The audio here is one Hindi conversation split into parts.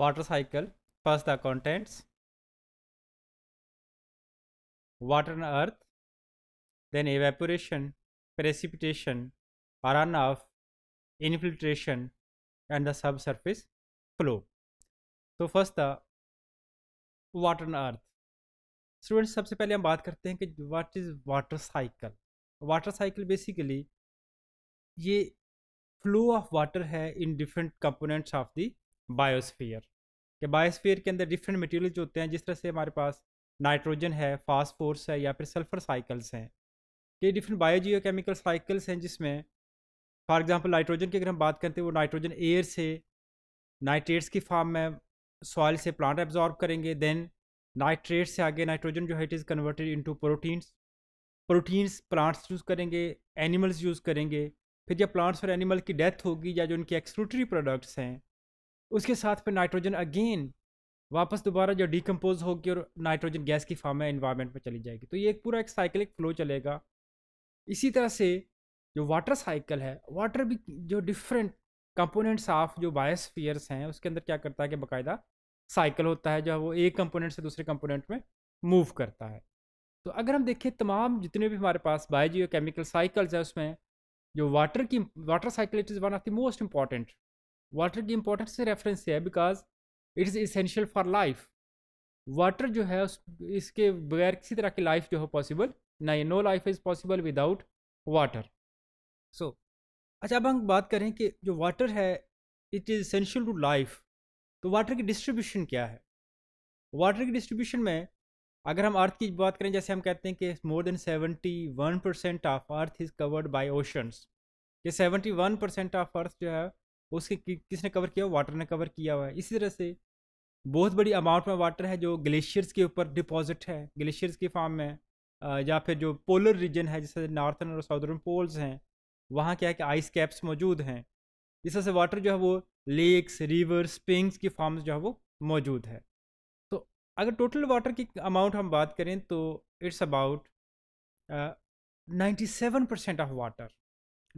water cycle first the contents water and earth then evaporation precipitation runoff infiltration and the subsurface flow तो फर्स्ट था वाटर एंड अर्थ स्टूडेंट्स सबसे पहले हम बात करते हैं कि what is water cycle water cycle basically ये फ्लो ऑफ वाटर है in different components of the biosphere कि बायोस्फीयर के अंदर डिफरेंट मटेरियल जो होते हैं जिस तरह से हमारे पास नाइट्रोजन है फास्फोर्स है या फिर सल्फर साइकिल्स हैं ये डिफरेंट बायोजियो केमिकल साइकिल्स हैं जिसमें फॉर एग्जांपल नाइट्रोजन की अगर हम बात करते हैं वो नाइट्रोजन एयर से नाइट्रेट्स की फार्म में सॉइल से प्लांट एब्जॉर्ब करेंगे देन नाइट्रेट से आगे नाइट्रोजन जो है it is converted into proteins proteins plants use करेंगे एनिमल्स यूज़ करेंगे फिर जब प्लांट्स और एनिमल की डेथ होगी या जो उनकी एक्सक्रूटरी प्रोडक्ट्स हैं उसके साथ फिर नाइट्रोजन अगेन वापस दोबारा जो डिकम्पोज होगी और नाइट्रोजन गैस की फॉर्म में इन्वायरमेंट में चली जाएगी तो ये एक पूरा एक साइकिलिक फ्लो चलेगा इसी तरह से जो वाटर साइकिल है वाटर भी जो डिफरेंट कंपोनेंट्स ऑफ जो बायोस्फीयर्स हैं उसके अंदर क्या करता है कि बाकायदा साइकिल होता है जो वो एक कंपोनेंट से दूसरे कंपोनेंट में मूव करता है तो अगर हम देखें तमाम जितने भी हमारे पास बायोजियो केमिकल साइकिल्स हैं उसमें जो वाटर की water cycle it is one of the most important water की इंपॉर्टेंस से रेफरेंस है because it is essential for life water जो है उस इसके बगैर किसी तरह की लाइफ जो है पॉसिबल नहीं no life is possible without water so अच्छा अब हम बात करें कि जो वाटर है it is essential to life तो वाटर की डिस्ट्रीब्यूशन क्या है वाटर की डिस्ट्रीब्यूशन में अगर हम अर्थ की बात करें जैसे हम कहते हैं कि more than seventy one percent of earth is covered by oceans ये seventy one percent of earth जो है उसके कि, किसने कवर किया हुआ वाटर ने कवर किया हुआ है इसी तरह से बहुत बड़ी अमाउंट में वाटर है जो ग्लेशियर्स के ऊपर डिपॉजिट है ग्लेशियर्स के फार्म में या फिर जो पोलर रीजन है जैसे नॉर्थन और साउदर्न पोल्स हैं वहाँ क्या है कि आइस कैप्स मौजूद हैं इस तरह से वाटर जो है वो लेक्स रिवर्स स्प्रिंग्स की फार्म जो है वो मौजूद है तो अगर टोटल वाटर की अमाउंट हम बात करें तो it's about ninety seven percent of water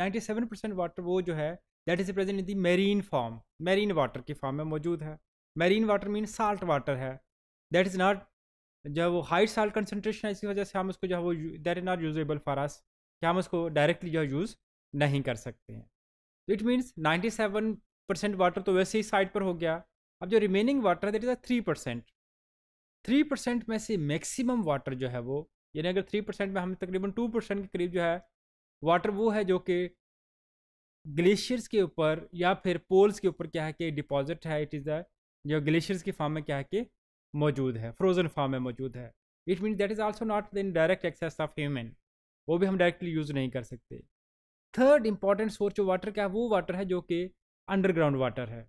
ninety seven percent water वो जो है that is present in the marine form marine water के फॉर्म में मौजूद है marine water mean salt water है दैट इज़ नॉट जो है वो हाई साल्ट कंसनट्रेशन है इसकी वजह से हम उसको जो है वो that is not usable for us कि हम उसको डायरेक्टली जो है यूज़ नहीं कर सकते हैं it means ninety seven percent water तो वैसे ही साइड पर हो गया अब जो रिमेनिंग वाटर है that is a three percent three percent में से मैक्सिमम वाटर जो है वो यानी अगर थ्री परसेंट में हम तकरीबन टू परसेंट के करीब जो है वाटर वो है जो कि ग्लेशियर्स के ऊपर या फिर पोल्स के ऊपर क्या है कि डिपॉजिट है इट इज़ अ जो ग्लेशियर्स के फॉर्म में क्या है कि मौजूद है फ्रोजन फॉर्म में मौजूद है it mean that is also not in direct access of human वो भी हम डायरेक्टली यूज़ नहीं कर सकते थर्ड इंपॉर्टेंट सोर्स जो वाटर का है वो वाटर है जो कि अंडरग्राउंड वाटर है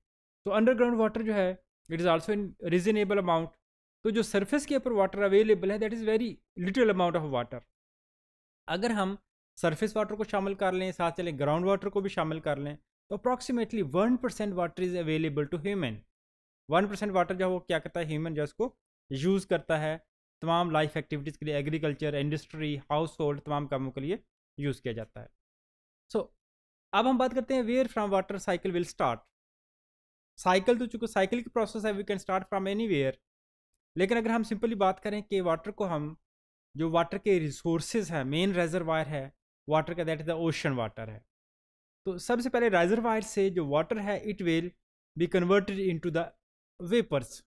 तो अंडरग्राउंड वाटर जो है it is also in reasonable amount तो जो सरफेस के ऊपर वाटर अवेलेबल है that is very little amount of water अगर हम सरफेस वाटर को शामिल कर लें साथ चले ग्राउंड वाटर को भी शामिल कर लें तो approximately one percent water is available to human one percent water जो है वो क्या करता है ह्यूमन जो उसको यूज़ करता है तमाम लाइफ एक्टिविटीज़ के लिए एग्रीकल्चर इंडस्ट्री हाउस होल्ड तमाम कामों के लिए यूज़ किया जाता है सो so, अब हम बात करते हैं where from water cycle will start cycle तो चूंकि साइकिल की प्रोसेस है we can start from anywhere लेकिन अगर हम सिंपली बात करें कि वाटर को हम जो वाटर के रिसोर्सेज हैं मेन रेजरवायर है वाटर का that is the ocean water है तो सबसे पहले राइजर वायर से जो वाटर है it will be converted into the vapours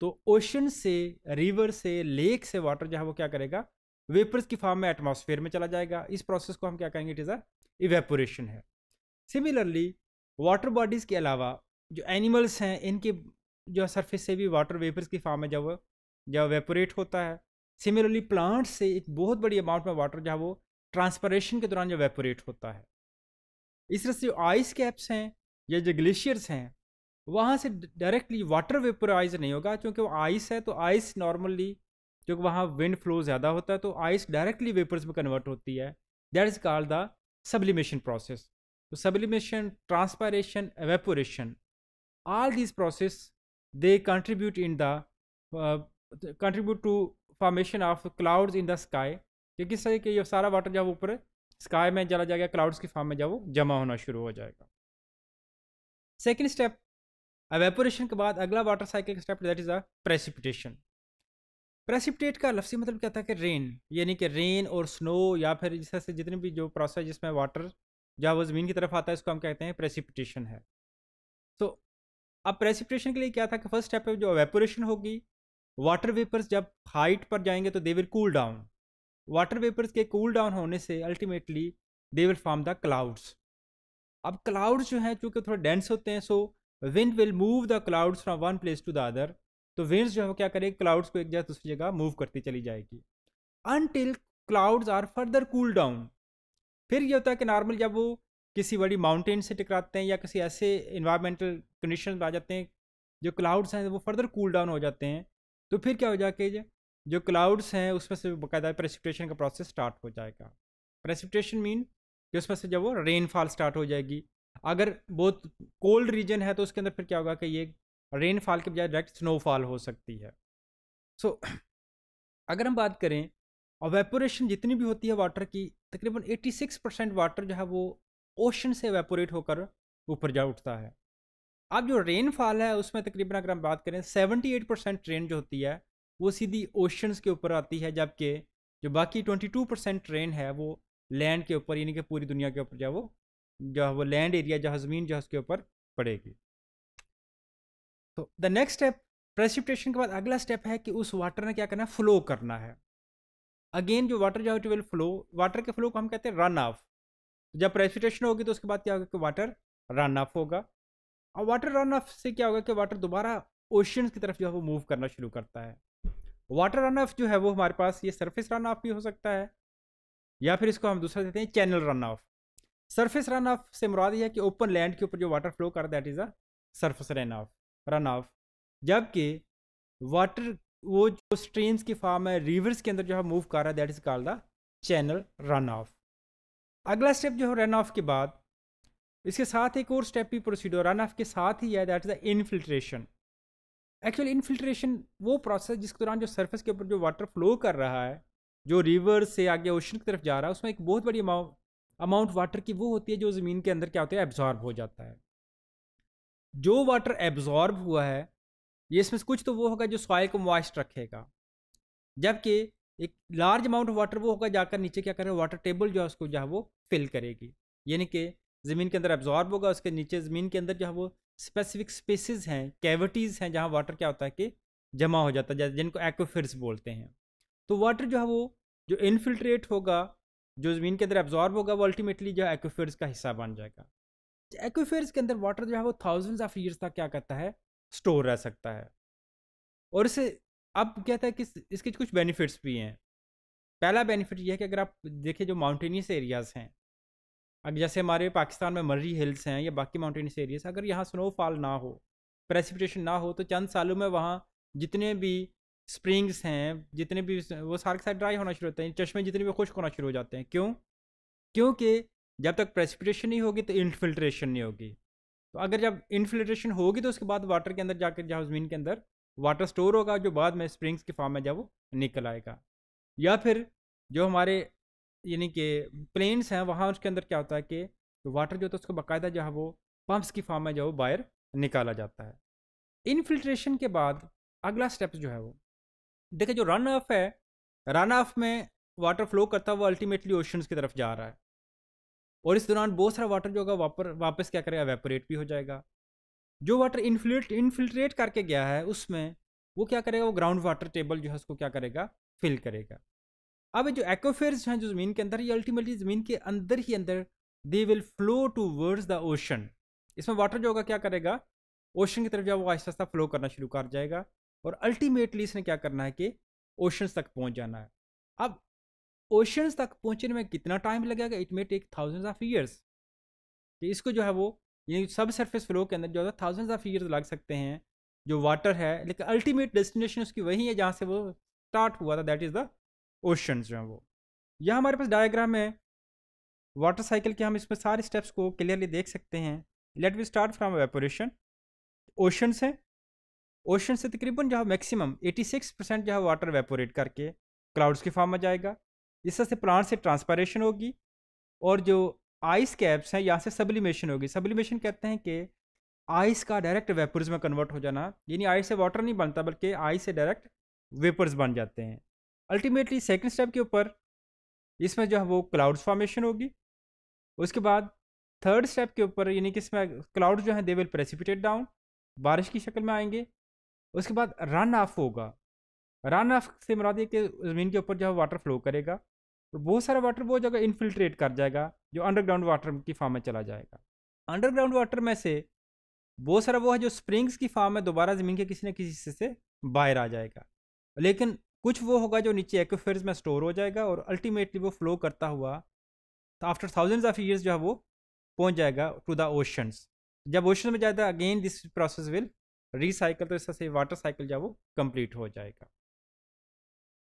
तो ओशन से रिवर से लेक से वाटर जो है वो क्या करेगा वेपर्स की फॉर्म में एटमोसफेयर में चला जाएगा इस प्रोसेस को हम क्या कहेंगे इट इज़ अ इवेपोरेशन है सिमिलरली वाटर बॉडीज़ के अलावा जो एनिमल्स हैं इनके जो सरफेस से भी वाटर वेपर्स की फार्म में जब जब वेपोरेट होता है सिमिलरली प्लांट्स से एक बहुत बड़ी अमाउंट में वाटर जो है वो ट्रांसपरेशन के दौरान जो वेपोरेट होता है इस तरह से जो आइस कैप्स हैं या जो ग्लेशियर्स हैं वहाँ से डायरेक्टली वाटर वेपोराइज नहीं होगा क्योंकि वो आइस है तो आइस नॉर्मली क्योंकि वहाँ विंड फ्लो ज़्यादा होता है तो आइस डायरेक्टली वेपर्स में कन्वर्ट होती है that is called the sublimation process तो sublimation transpiration evaporation all these process they contribute in the contribute to formation of clouds in the sky किस तरह के ये सारा वाटर जब ऊपर स्काई में चला जाएगा क्लाउड्स की फॉर्म में जब वो जमा होना शुरू हो जाएगा सेकेंड स्टेप अवेपोरेशन के बाद अगला वाटर साइकिल का step that is a precipitation precipitate का लफ्सी मतलब क्या था कि रेन यानी कि रेन और स्नो या फिर जिस तरह से जितने भी जो प्रोसेस जिसमें वाटर जहाँ वो ज़मीन की तरफ आता है इसको हम कहते हैं प्रेसिपिटेशन है तो अब प्रेसिपिटेशन के लिए क्या था कि फर्स्ट स्टेप जो अवेपोरेशन होगी वाटर वेपर्स जब हाइट पर जाएंगे तो they will cool down water vapours के कूल डाउन होने से ultimately they will form the clouds अब क्लाउड्स जो हैं चूँकि थोड़े डेंस होते हैं so wind will move the clouds from one place to the other तो विंड्स जो है वो क्या करेगी क्लाउड्स को एक जगह दूसरी जगह मूव करती चली जाएगी until clouds are further cool down फिर ये होता है कि नॉर्मल जब वो किसी बड़ी माउंटेन से टकराते हैं या किसी ऐसे इन्वायरमेंटल कंडीशन आ जाते हैं जो क्लाउड्स हैं वो फर्दर कूल डाउन हो जाते हैं तो फिर क्या हो जाके जो क्लाउड्स हैं उसमें से बाकायदा प्रेसिपिटेशन का प्रोसेस स्टार्ट हो जाएगा प्रेसिपिटेशन मीन कि उसमें से जब वो रेनफॉल स्टार्ट हो जाएगी अगर बहुत कोल्ड रीजन है तो उसके अंदर फिर क्या होगा कि ये रेनफॉल के बजाय डायरेक्ट स्नोफॉल हो सकती है सो so, अगर हम बात करें और वेपोरेशन जितनी भी होती है वाटर की तकरीबन 86 परसेंट वाटर जो है वो ओशन से वेपोरेट होकर ऊपर जा उठता है अब जो रेनफॉल है उसमें तकरीबन अगर हम बात करें 78 परसेंट रेन जो होती है वो सीधी ओशंस के ऊपर आती है जबकि जो बाकी ट्वेंटी टू परसेंट ट्रेन है वो लैंड के ऊपर यानी कि पूरी दुनिया के ऊपर जो वो जो वो लैंड एरिया जहाँ ज़मीन जो उसके ऊपर पड़ेगी तो द नेक्स्ट स्टेप प्रेसिपिटेशन के बाद अगला स्टेप है कि उस वाटर ने क्या करना है फ्लो करना है अगेन जो वाटर जो विल फ्लो वाटर के फ्लो को हम कहते हैं रन ऑफ जब प्रेसिपिटेशन होगी तो उसके बाद क्या होगा कि वाटर रन ऑफ होगा और वाटर रन ऑफ से क्या होगा कि वाटर दोबारा ओशियंस की तरफ जो है वो मूव करना शुरू करता है वाटर रन ऑफ जो है वो हमारे पास ये सरफेस रन ऑफ भी हो सकता है या फिर इसको हम दूसरा देते हैं channel run off surface run off से मुराद यह है कि ओपन लैंड के ऊपर जो वाटर फ्लो कर that is a surface run off run off जबकि वाटर वो जो स्ट्रीम्स की फॉर्म है रिवर्स के अंदर जो है मूव कर रहा है that is called the channel run off अगला स्टेप जो है रन ऑफ के बाद इसके साथ एक और स्टेप भी प्रोसीड हो रन ऑफ के साथ ही है that is the infiltration actual infiltration वो प्रोसेस जिसके दौरान जो सरफेस के ऊपर जो वाटर फ्लो कर रहा है जो रिवर से आगे ओशन की तरफ जा रहा है उसमें एक बहुत बड़ी अमाउंट अमाउंट वाटर की वो होती है जो ज़मीन के अंदर क्या होता है एब्जॉर्ब हो जाता है जो वाटर एब्जॉर्ब हुआ है ये इसमें कुछ तो वो होगा जो सॉइल को मॉइस्ट रखेगा जबकि एक लार्ज अमाउंट ऑफ वाटर वो होगा जाकर नीचे क्या करेगा वाटर टेबल जो है उसको जो है वो फिल करेगी यानी कि ज़मीन के अंदर एब्जॉर्ब होगा उसके नीचे ज़मीन के अंदर जो है वो स्पेसिफिक स्पेसिस हैं कैविटीज़ हैं जहाँ वाटर क्या होता है कि जमा हो जाता है जिनको एक्वाफिर्स बोलते हैं तो वाटर जो है वो जो इनफिल्ट्रेट होगा जो ज़मीन के अंदर एब्जॉर्ब होगा वो अल्टीमेटली जो है का हिस्सा बन जाएगा एक्वाफियर्स के अंदर वाटर जो है वो थाउजेंड्स ऑफ ईयर्स तक क्या करता है स्टोर रह सकता है और इसे अब कहता है कि इसके कुछ बेनिफिट्स भी हैं पहला बेनिफिट यह है कि अगर आप देखें जो माउंटेनियस एरियाज़ हैं अब जैसे हमारे पाकिस्तान में मर्री हिल्स हैं या बाकी माउंटेनस एरियाज अगर यहाँ स्नोफॉल ना हो प्रेसिपिटेशन ना हो तो चंद सालों में वहाँ जितने भी स्प्रिंग्स हैं जितने भी वो सारे के साथ ड्राई होना शुरू होते हैं चश्मे जितने भी खुश्क होना शुरू हो जाते हैं क्यों क्योंकि जब तक प्रेसिपिटेशन नहीं होगी तो इनफिल्ट्रेशन नहीं होगी तो अगर जब इनफिल्ट्रेशन होगी तो उसके बाद वाटर के अंदर जाकर जहाँ ज़मीन के अंदर वाटर स्टोर होगा जो बाद में स्प्रिंग्स के फार्म में जब वो निकल आएगा या फिर जो हमारे यानी कि प्लेन्स हैं वहाँ उसके अंदर क्या होता है कि वाटर जो होता है उसको बाकायदा जो है वो पम्प्स की फॉर्म में जो है वो बाहर निकाला जाता है इनफिल्ट्रेशन के बाद अगला स्टेप जो है वो देखिए जो रन ऑफ है रन ऑफ में वाटर फ्लो करता है वो अल्टीमेटली ओशंस की तरफ जा रहा है और इस दौरान बहुत सारा वाटर जो होगा वापर वापस क्या करेगा वेपोरेट भी हो जाएगा जो वाटर इनफिल्ट इनफिल्ट्रेट करके गया है उसमें वो क्या करेगा वो ग्राउंड वाटर टेबल जो है उसको क्या करेगा फिल करेगा अब जो एक्वाफेयर्स हैं जो ज़मीन के अंदर ये अल्टीमेटली ज़मीन के अंदर ही अंदर they will flow towards the ocean इसमें वाटर जो होगा क्या करेगा ओशन की तरफ जो वो आहिस्ता आहिस्ता फ्लो करना शुरू कर जाएगा और अल्टीमेटली इसने क्या करना है कि ओशंस तक पहुंच जाना है अब ओशंस तक पहुंचने में कितना टाइम लगेगा it may take thousands of years कि इसको जो है वो ये सब सरफेस फ्लो के अंदर जो है थाउजेंड्स ऑफ ईयर्स लग सकते हैं जो वाटर है लेकिन अल्टीमेट डेस्टिनेशन उसकी वही है जहाँ से वो स्टार्ट हुआ था दैट इज़ द ओशन जो हैं वो यह हमारे पास डायग्राम है वाटर साइकिल के हम इसमें सारे स्टेप्स को क्लियरली देख सकते हैं let we start from evaporation ocean से ओशन से तकरीबन जो है मैक्सिमम 86 परसेंट जो है वाटर वेपोरेट करके क्लाउड्स के फॉर्म में जाएगा इससे से प्लांट से ट्रांसपारेशन होगी और जो आइस कैप्स हैं यहाँ से सब्लिमेशन होगी सब्लिमेशन कहते हैं कि आइस का डायरेक्ट वेपर्स में कन्वर्ट हो जाना यानी आइस से वाटर नहीं बनता बल्कि आइस से डायरेक्ट वेपर्स बन जाते हैं अल्टीमेटली सेकेंड स्टेप के ऊपर इसमें जो है वो क्लाउड्स फॉर्मेशन होगी उसके बाद थर्ड स्टेप के ऊपर यानी कि इसमें क्लाउड जो है दे विल प्रेसिपिटेट डाउन बारिश की शक्ल में आएंगे उसके बाद रन ऑफ होगा रन ऑफ से मुराद ये कि ज़मीन के ऊपर जो है वाटर फ्लो करेगा तो बहुत सारा वाटर वो जगह इन्फिल्ट्रेट कर जाएगा जो अंडरग्राउंड वाटर की फार्म में चला जाएगा अंडरग्राउंड वाटर में से बहुत सारा वो है जो स्प्रिंग्स की फार्म में दोबारा ज़मीन के किसी न किसी हिस्से से बाहर आ जाएगा लेकिन कुछ वो होगा जो नीचे एक्वेफेयर्स में स्टोर हो जाएगा और अल्टीमेटली वो फ्लो करता हुआ आफ्टर थाउजेंड्स ऑफ ईयर्स जो है वो पहुंच जाएगा टू द ओशंस जब ओशन में जाएगा again this process will recycle तो इस तरह से वाटर साइकिल जो है वो कंप्लीट हो जाएगा